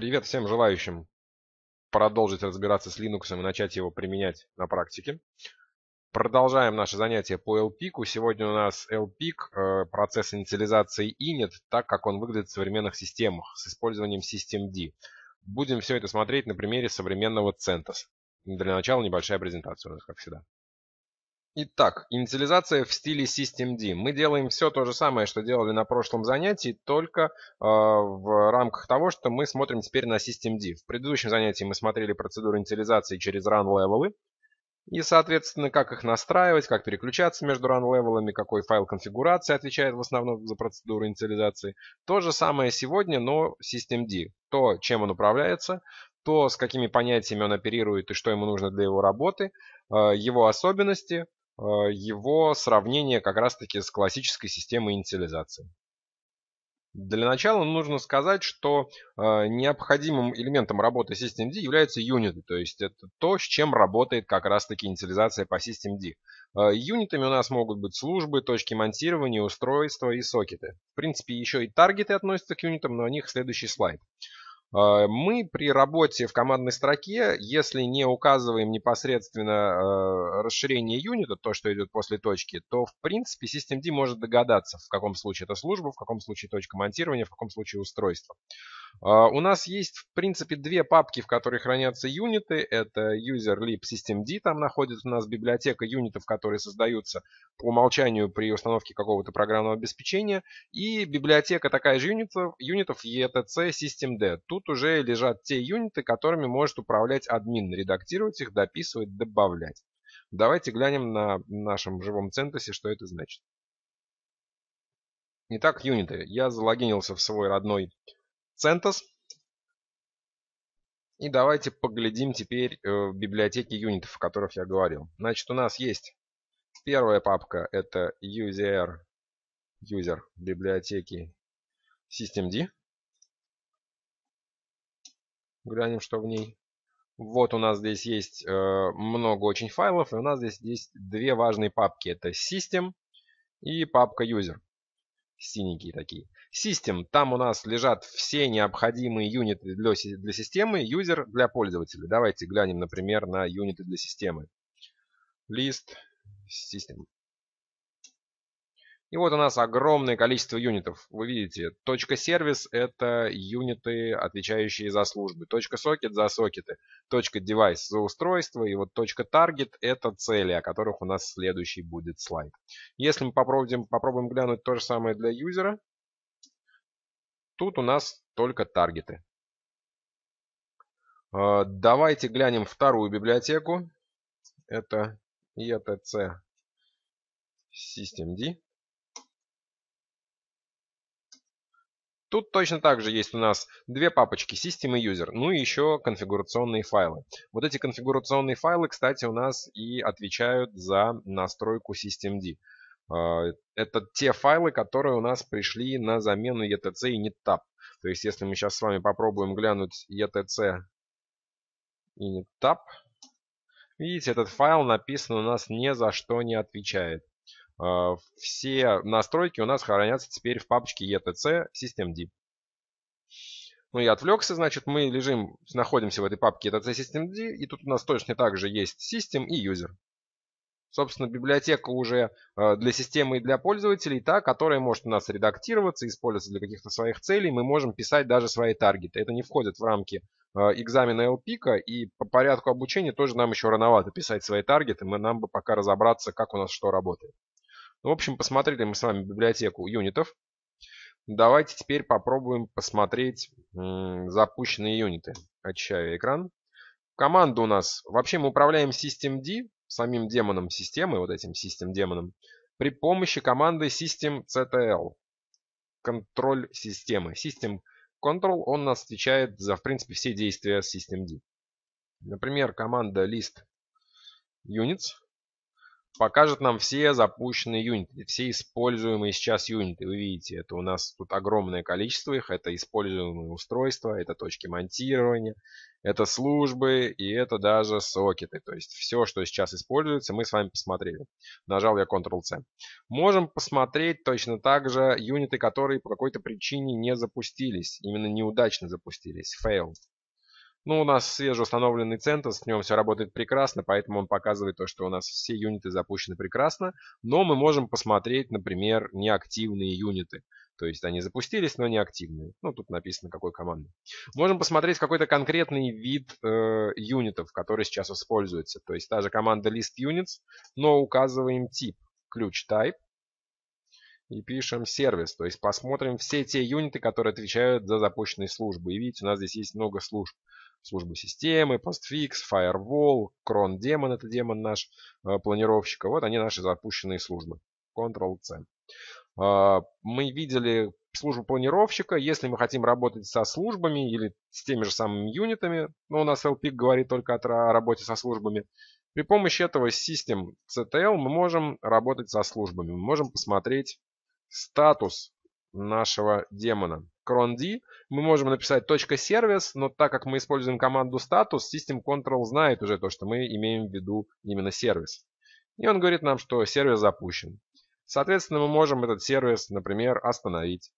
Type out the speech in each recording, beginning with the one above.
Привет всем желающим продолжить разбираться с Linux и начать его применять на практике. Продолжаем наше занятие по LPIC. Сегодня у нас LPIC, э, процесс инициализации init, так как он выглядит в современных системах с использованием systemd. Будем все это смотреть на примере современного CentOS. Для начала небольшая презентация у нас, как всегда. Итак, инициализация в стиле systemd. Мы делаем все то же самое, что делали на прошлом занятии, только э, в рамках того, что мы смотрим теперь на systemd. В предыдущем занятии мы смотрели процедуру инициализации через run-левелы. И, соответственно, как их настраивать, как переключаться между run-левелами, какой файл конфигурации отвечает в основном за процедуру инициализации. То же самое сегодня, но systemd. То, чем он управляется, то, с какими понятиями он оперирует и что ему нужно для его работы, э, его особенности, Э, его сравнение как раз-таки с классической системой инициализации. Для начала нужно сказать, что э, необходимым элементом работы Systemd является юниты, то есть это то, с чем работает как раз-таки инициализация по Systemd. Э, юнитами у нас могут быть службы, точки монтирования, устройства и сокеты. В принципе, еще и таргеты относятся к юнитам, но о них следующий слайд. Э, мы при работе в командной строке, если не указываем непосредственно э, расширение юнита, то, что идет после точки, то, в принципе, SystemD может догадаться, в каком случае это служба, в каком случае точка монтирования, в каком случае устройство. А, у нас есть, в принципе, две папки, в которых хранятся юниты. Это user/lib/systemd. там находится у нас библиотека юнитов, которые создаются по умолчанию при установке какого-то программного обеспечения. И библиотека такая же юнитов, юнитов etc systemd. Тут уже лежат те юниты, которыми может управлять админ, редактировать их, дописывать, добавлять. Давайте глянем на нашем живом центре, что это значит. Итак, юниты. Я залогинился в свой родной CentOS. И давайте поглядим теперь э, в библиотеке юнитов, о которых я говорил. Значит, у нас есть первая папка, это user, user библиотеки systemd. Глянем, что в ней. Вот у нас здесь есть э, много очень файлов, и у нас здесь есть две важные папки. Это system и папка user синенькие такие. System. Там у нас лежат все необходимые юниты для, для системы, user для пользователя. Давайте глянем, например, на юниты для системы. List System. И вот у нас огромное количество юнитов. Вы видите, точка сервис – это юниты, отвечающие за службы. Точка сокет – за сокеты. Точка девайс – за устройство. И вот точка таргет – это цели, о которых у нас следующий будет слайд. Если мы попробуем, попробуем глянуть то же самое для юзера, тут у нас только таргеты. А, давайте глянем вторую библиотеку. Это ETC SystemD. Тут точно так же есть у нас две папочки System и User, ну и еще конфигурационные файлы. Вот эти конфигурационные файлы, кстати, у нас и отвечают за настройку Systemd. А, это те файлы, которые у нас пришли на замену etc и netab. То есть если мы сейчас с вами попробуем глянуть etc и netab, видите, этот файл написан у нас ни за что не отвечает. А, все настройки у нас хранятся теперь в папочке etc systemd. Ну и отвлекся, значит, мы лежим, находимся в этой папке etc systemd, и тут у нас точно так же есть system и user. Собственно, библиотека уже а, для системы и для пользователей та, которая может у нас редактироваться, использоваться для каких-то своих целей. Мы можем писать даже свои таргеты. Это не входит в рамки а, экзамена LPIC, и по порядку обучения тоже нам еще рановато писать свои таргеты. Мы, нам бы пока разобраться, как у нас что работает. В общем, посмотрели мы с вами библиотеку юнитов. Давайте теперь попробуем посмотреть запущенные юниты. Очищаю экран. Команда у нас... Вообще мы управляем systemd, самим демоном системы, вот этим System демоном, при помощи команды systemctl. Контроль системы. System control, он нас отвечает за, в принципе, все действия systemd. Например, команда list units покажет нам все запущенные юниты, все используемые сейчас юниты. Вы видите, это у нас тут огромное количество их. Это используемые устройства, это точки монтирования, это службы и это даже сокеты. То есть все, что сейчас используется, мы с вами посмотрели. Нажал я Ctrl-C. Можем посмотреть точно так же юниты, которые по какой-то причине не запустились. Именно неудачно запустились. Fail. Ну, у нас свежеустановленный центр, с ним все работает прекрасно, поэтому он показывает то, что у нас все юниты запущены прекрасно, но мы можем посмотреть, например, неактивные юниты. То есть они запустились, но неактивные. Ну, тут написано, какой команды. Можем посмотреть какой-то конкретный вид э, юнитов, который сейчас используется. То есть та же команда list units, но указываем тип, ключ type. И пишем сервис. То есть посмотрим все те юниты, которые отвечают за запущенные службы. И видите, у нас здесь есть много служб службы системы, postfix, firewall, крон демон, это демон наш э, планировщика. Вот они наши запущенные службы. Ctrl-C. А, мы видели службу планировщика. Если мы хотим работать со службами или с теми же самыми юнитами, но ну, у нас LP говорит только о работе со службами, при помощи этого систем CTL мы можем работать со службами. Мы можем посмотреть статус нашего демона. D. мы можем написать точка .сервис, но так как мы используем команду статус, System Control знает уже то, что мы имеем в виду именно сервис. И он говорит нам, что сервис запущен. Соответственно, мы можем этот сервис, например, остановить.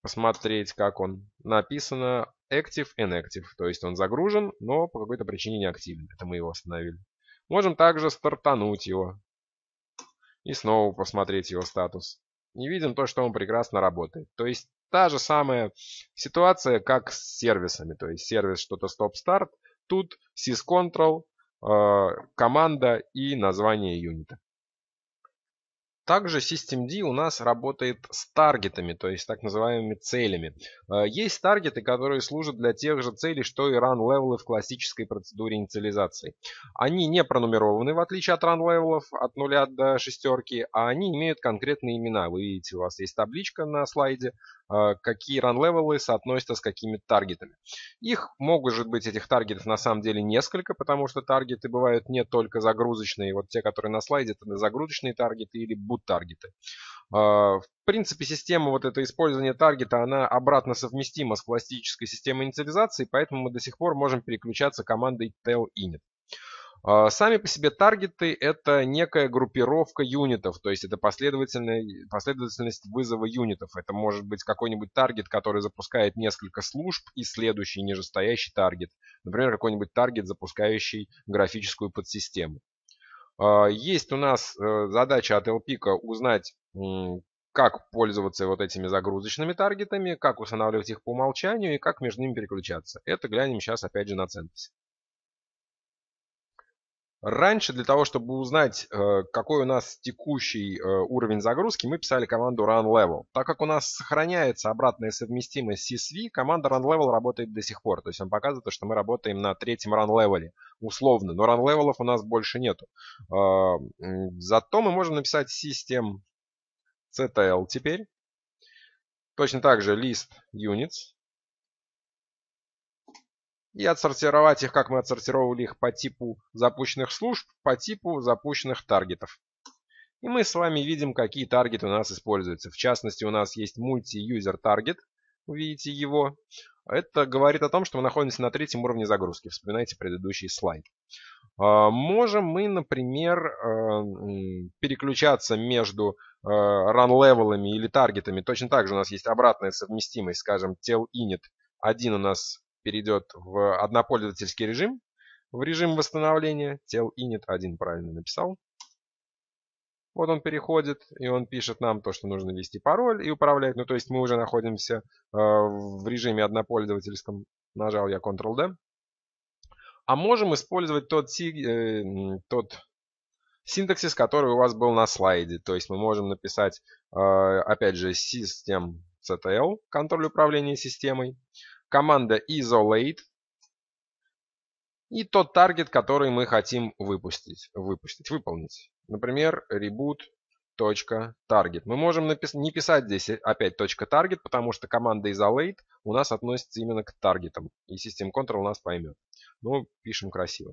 Посмотреть, как он написано active inactive. То есть он загружен, но по какой-то причине не активен. Это мы его остановили. Можем также стартануть его. И снова посмотреть его статус. И видим то, что он прекрасно работает. То есть Та же самая ситуация, как с сервисами. То есть сервис что-то стоп-старт, тут syscontrol, э, команда и название юнита. Также SystemD у нас работает с таргетами, то есть так называемыми целями. Э, есть таргеты, которые служат для тех же целей, что и ран-левелы в классической процедуре инициализации. Они не пронумерованы, в отличие от ран-левелов от 0 до шестерки, а они имеют конкретные имена. Вы видите, у вас есть табличка на слайде, а, какие ран-левелы соотносятся с какими таргетами. Их может быть, этих таргетов на самом деле несколько, потому что таргеты бывают не только загрузочные, вот те, которые на слайде, это загрузочные таргеты или boot-таргеты. А, в принципе, система вот это использование таргета, она обратно совместима с классической системой инициализации, поэтому мы до сих пор можем переключаться командой tell init. А, сами по себе таргеты — это некая группировка юнитов, то есть это последовательность, последовательность вызова юнитов. Это может быть какой-нибудь таргет, который запускает несколько служб и следующий нижестоящий таргет. Например, какой-нибудь таргет, запускающий графическую подсистему. А, есть у нас э, задача от LPIC узнать, как пользоваться вот этими загрузочными таргетами, как устанавливать их по умолчанию и как между ними переключаться. Это глянем сейчас опять же на центре. Раньше для того, чтобы узнать, э, какой у нас текущий э, уровень загрузки, мы писали команду run level. Так как у нас сохраняется обратная совместимость с CSV, команда run level работает до сих пор. То есть он показывает, что мы работаем на третьем run level, условно. Но run level у нас больше нету. Э, зато мы можем написать system CTL теперь. Точно так же list units и отсортировать их, как мы отсортировали их по типу запущенных служб, по типу запущенных таргетов. И мы с вами видим, какие таргеты у нас используются. В частности, у нас есть multi-user таргет. Вы видите его. Это говорит о том, что мы находимся на третьем уровне загрузки. Вспоминайте предыдущий слайд. А, можем мы, например, э, переключаться между э, run-левелами или таргетами. Точно так же у нас есть обратная совместимость, скажем, tell init 1 у нас перейдет в однопользовательский режим, в режим восстановления. Тел init один правильно написал. Вот он переходит, и он пишет нам то, что нужно ввести пароль и управлять. Ну, то есть мы уже находимся э, в режиме однопользовательском. Нажал я Ctrl-D. А можем использовать тот, э, тот синтаксис, который у вас был на слайде. То есть мы можем написать, э, опять же, system.ctl, контроль управления системой команда isolate и тот таргет, который мы хотим выпустить, выпустить, выполнить. Например, reboot.target. Мы можем напис не писать здесь э, опять .target, потому что команда isolate у нас относится именно к таргетам, и System Control нас поймет. Ну, пишем красиво.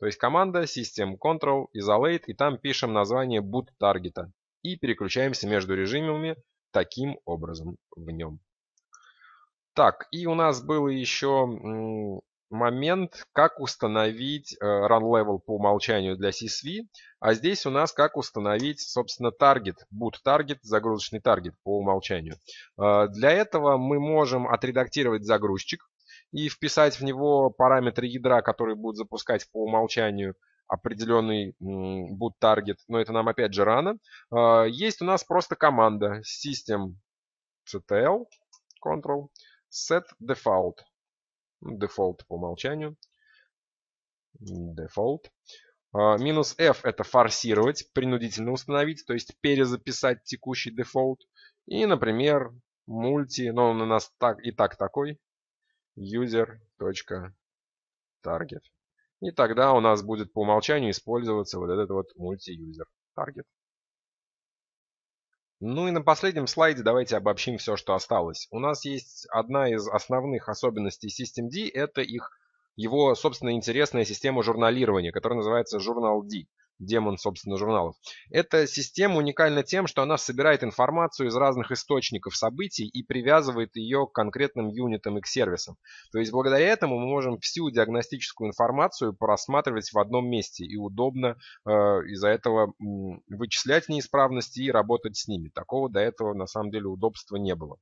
То есть команда System Control Isolate, и там пишем название boot таргета. И переключаемся между режимами таким образом в нем. Так, и у нас был еще момент, как установить э, run level по умолчанию для CSV. А здесь у нас как установить, собственно, таргет, boot таргет, загрузочный таргет по умолчанию. Э, для этого мы можем отредактировать загрузчик и вписать в него параметры ядра, которые будут запускать по умолчанию определенный boot таргет. Но это нам опять же рано. Э, есть у нас просто команда system.ctl control set default. Default по умолчанию. Default. А, минус F это форсировать, принудительно установить, то есть перезаписать текущий дефолт. И, например, multi но он у нас так, и так такой, user.target. И тогда у нас будет по умолчанию использоваться вот этот вот multi user target. Ну и на последнем слайде давайте обобщим все, что осталось. У нас есть одна из основных особенностей SystemD, это их его, собственно, интересная система журналирования, которая называется Journal D демон, собственно, журналов. Эта система уникальна тем, что она собирает информацию из разных источников событий и привязывает ее к конкретным юнитам и к сервисам. То есть благодаря этому мы можем всю диагностическую информацию просматривать в одном месте и удобно э, из-за этого вычислять неисправности и работать с ними. Такого до этого на самом деле удобства не было.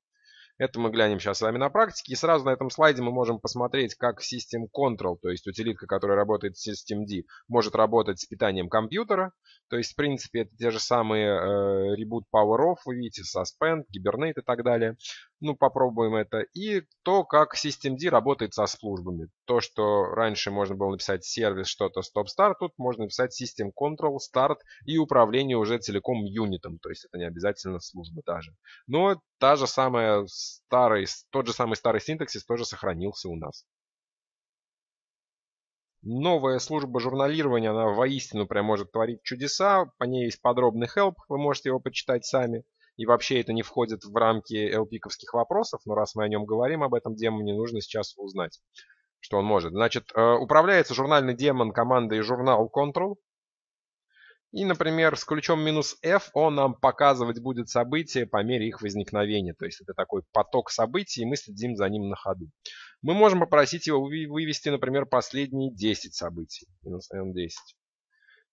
Это мы глянем сейчас с вами на практике. И сразу на этом слайде мы можем посмотреть, как System Control, то есть утилитка, которая работает с SystemD, может работать с питанием компьютера. То есть, в принципе, это те же самые э, Reboot Power Off, вы видите, Suspend, Hibernate и так далее ну, попробуем это, и то, как SystemD работает со службами. То, что раньше можно было написать сервис, что-то stop-start, тут можно написать system control, start и управление уже целиком юнитом, то есть это не обязательно служба даже. Но та же самая старый, тот же самый старый синтаксис тоже сохранился у нас. Новая служба журналирования, она воистину прям может творить чудеса. По ней есть подробный help, вы можете его почитать сами и вообще это не входит в рамки LP-ковских вопросов, но раз мы о нем говорим, об этом демоне, нужно сейчас узнать, что он может. Значит, э, управляется журнальный демон командой журнал Control, и, например, с ключом минус F он нам показывать будет события по мере их возникновения. То есть это такой поток событий, и мы следим за ним на ходу. Мы можем попросить его вывести, например, последние 10 событий. Минус N10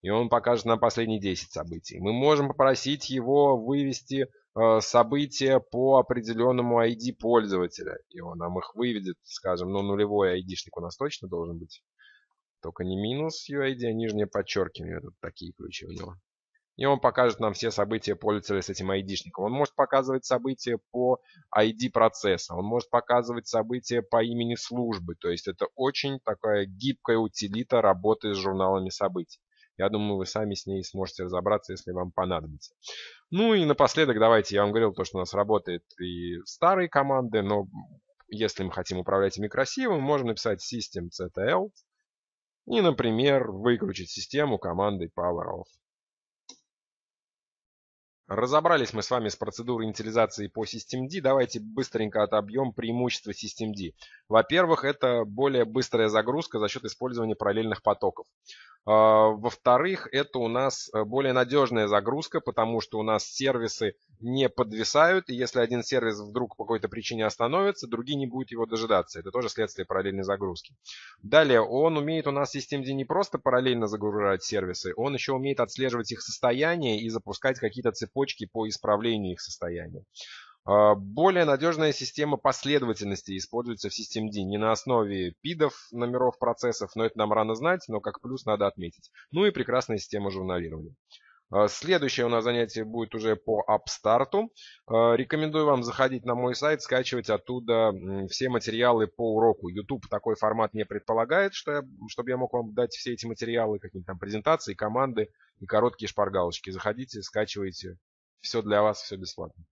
и он покажет нам последние 10 событий. Мы можем попросить его вывести э, события по определенному ID пользователя, и он нам их выведет, скажем, ну нулевой ID-шник у нас точно должен быть, только не минус UID, а нижнее подчеркивание, вот такие ключи у него. И он покажет нам все события пользователя с этим ID-шником. Он может показывать события по ID процесса, он может показывать события по имени службы. То есть это очень такая гибкая утилита работы с журналами событий. Я думаю, вы сами с ней сможете разобраться, если вам понадобится. Ну и напоследок давайте, я вам говорил, то, что у нас работает и старые команды, но если мы хотим управлять ими красиво, мы можем написать systemctl и, например, выключить систему командой poweroff. Разобрались мы с вами с процедурой инициализации по SystemD. Давайте быстренько отобьем преимущества SystemD. Во-первых, это более быстрая загрузка за счет использования параллельных потоков. А, во-вторых, это у нас э, более надежная загрузка, потому что у нас сервисы не подвисают, и если один сервис вдруг по какой-то причине остановится, другие не будут его дожидаться. Это тоже следствие параллельной загрузки. Далее, он умеет у нас в системе не просто параллельно загружать сервисы, он еще умеет отслеживать их состояние и запускать какие-то цепочки по исправлению их состояния. А, более надежная система последовательности используется в системе D не на основе пидов номеров процессов, но это нам рано знать, но как плюс надо отметить. Ну и прекрасная система журналирования. А, следующее у нас занятие будет уже по апстарту. А, рекомендую вам заходить на мой сайт, скачивать оттуда все материалы по уроку. YouTube такой формат не предполагает, что я, чтобы я мог вам дать все эти материалы, какие то там презентации, команды и короткие шпаргалочки. Заходите, скачивайте. Все для вас, все бесплатно.